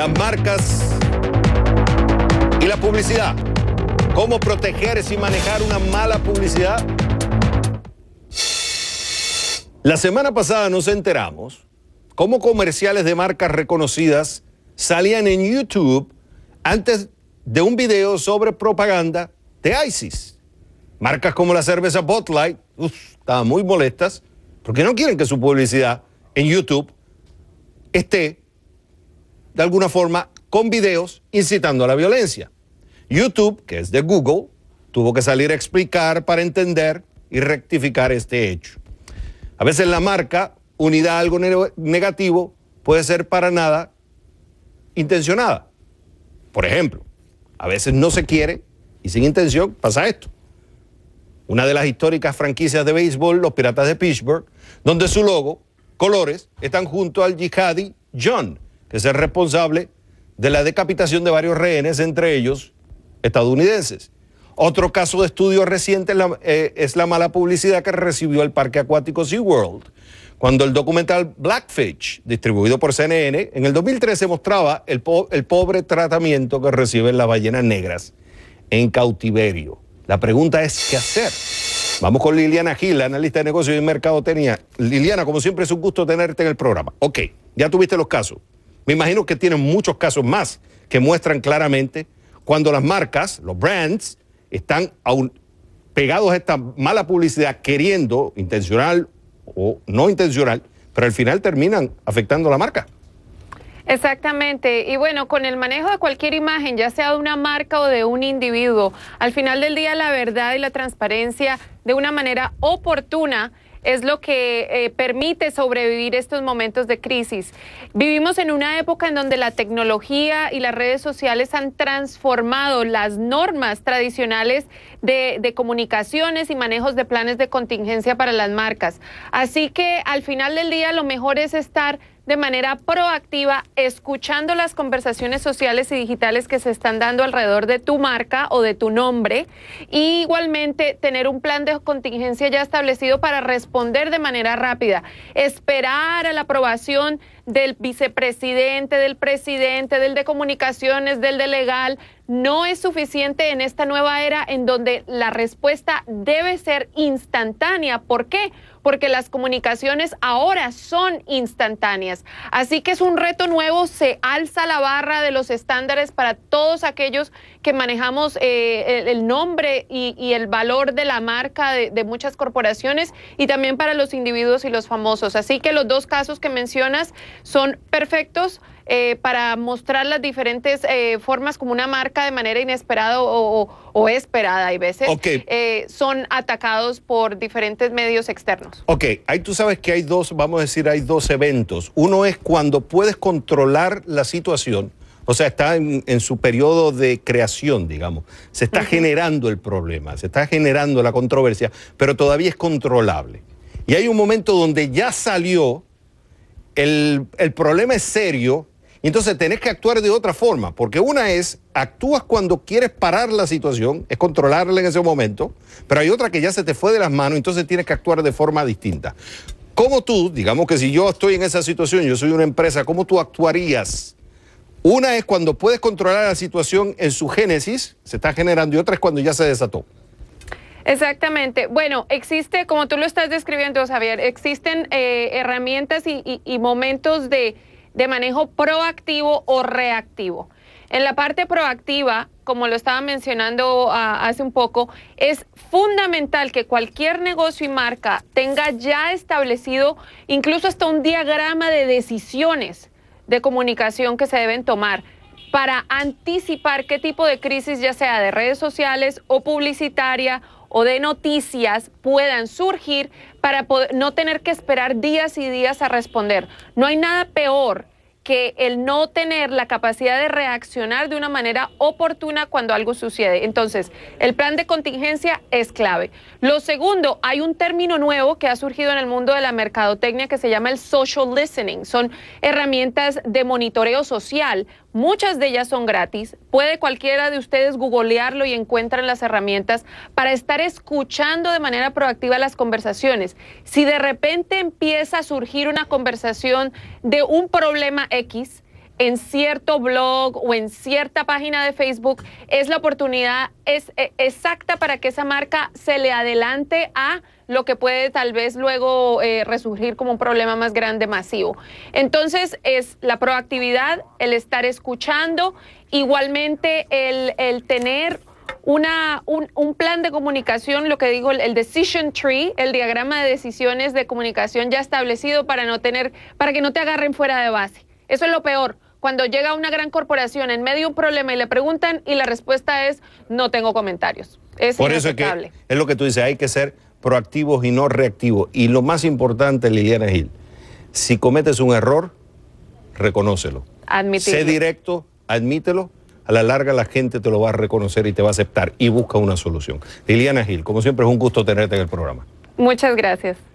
las marcas y la publicidad. ¿Cómo proteger y manejar una mala publicidad? La semana pasada nos enteramos cómo comerciales de marcas reconocidas salían en YouTube antes de un video sobre propaganda de ISIS. Marcas como la cerveza Botlight estaban muy molestas porque no quieren que su publicidad en YouTube esté de alguna forma, con videos incitando a la violencia. YouTube, que es de Google, tuvo que salir a explicar para entender y rectificar este hecho. A veces la marca, unida algo negativo, puede ser para nada intencionada. Por ejemplo, a veces no se quiere y sin intención pasa esto. Una de las históricas franquicias de béisbol, los Piratas de Pittsburgh, donde su logo, colores, están junto al yihadi John, que es el responsable de la decapitación de varios rehenes, entre ellos estadounidenses. Otro caso de estudio reciente es la, eh, mala publicidad que recibió el parque acuático SeaWorld, cuando el documental Blackfish, distribuido por CNN, en el 2013 mostraba el, el pobre tratamiento que reciben las ballenas negras en cautiverio. La pregunta es, ¿qué hacer? Vamos con Liliana Gil, analista de negocios y mercadotecnia. Liliana, como siempre es un gusto tenerte en el programa. Ok, ya tuviste los casos. Me imagino que tienen muchos casos más que muestran claramente cuando las marcas, los brands, están aún pegados a esta mala publicidad queriendo, intencional o no intencional, pero al final terminan afectando la marca. Exactamente. Y bueno, con el manejo de cualquier imagen, ya sea de una marca o de un individuo, al final del día la verdad y la transparencia de una manera oportuna es lo que eh, permite sobrevivir estos momentos de crisis. Vivimos en una época en donde la tecnología y las redes sociales han transformado las normas tradicionales de, comunicaciones y manejos de planes de contingencia para las marcas. Así que al final del día lo mejor es estar de manera proactiva, escuchando las conversaciones sociales y digitales que se están dando alrededor de tu marca o de tu nombre, y igualmente tener un plan de contingencia ya establecido para responder responder de manera rápida, esperar a la aprobación del vicepresidente, del presidente, del de comunicaciones, del de legal, no es suficiente en esta nueva era en donde la respuesta debe ser instantánea. ¿Por qué? Porque las comunicaciones ahora son instantáneas. Así que es un reto nuevo, se alza la barra de los estándares para todos aquellos que manejamos eh, el, nombre y, el valor de la marca de muchas corporaciones y también para los individuos y los famosos. Así que los dos casos que mencionas son perfectos. Eh, para mostrar las diferentes eh, formas como una marca de manera inesperada o, esperada, hay veces, eh, son atacados por diferentes medios externos. Ok, ahí tú sabes que hay dos, vamos a decir, hay dos eventos. Uno es cuando puedes controlar la situación. O sea, está en, su periodo de creación, digamos. Se está generando el problema, se está generando la controversia, pero todavía es controlable. Y hay un momento donde ya salió, el, el problema es serio, y entonces tenés que actuar de otra forma, porque una es, actúas cuando quieres parar la situación, es controlarla en ese momento, pero hay otra que ya se te fue de las manos, entonces tienes que actuar de forma distinta. ¿Cómo tú, digamos que si yo estoy en esa situación, yo soy una empresa, cómo tú actuarías? Una es cuando puedes controlar la situación en su génesis, se está generando, y otra es cuando ya se desató. Exactamente. Bueno, existe, como tú lo estás describiendo, Xavier, existen eh, herramientas y momentos de de manejo proactivo o reactivo. En la parte proactiva, como lo estaba mencionando ah, hace un poco, es fundamental que cualquier negocio y marca tenga ya establecido incluso hasta un diagrama de decisiones de comunicación que se deben tomar para anticipar qué tipo de crisis, ya sea de redes sociales o publicitaria o de noticias puedan surgir para no tener que esperar días y días a responder. No hay nada peor que el no tener la capacidad de reaccionar de una manera oportuna cuando algo sucede. Entonces, el plan de contingencia es clave. Lo segundo, hay un término nuevo que ha surgido en el mundo de la mercadotecnia que se llama el social listening. Son herramientas de monitoreo social Muchas de ellas son gratis. Puede cualquiera de ustedes googlearlo y encuentran las herramientas para estar escuchando de manera proactiva las conversaciones. Si de repente empieza a surgir una conversación de un problema X, en cierto blog o en cierta página de Facebook es la oportunidad es, eh, exacta para que esa marca se le adelante a lo que puede tal vez luego eh, resurgir como un problema más grande, masivo. Entonces es la proactividad, el estar escuchando, igualmente el, tener una, un, plan de comunicación, lo que digo, el, decision tree, el diagrama de decisiones de comunicación ya establecido para no tener, para que no te agarren fuera de base. Eso es lo peor. Cuando llega una gran corporación en medio de un problema y le preguntan y la respuesta es no tengo comentarios. Es Por eso es lo que tú dices, hay que ser proactivos y no reactivos. Y lo más importante, Liliana Gil, si cometes un error, reconócelo. Sé directo, admítelo. A la larga la gente te lo va a reconocer y te va a aceptar y busca una solución. Liliana Gil, como siempre es un gusto tenerte en el programa. Muchas gracias.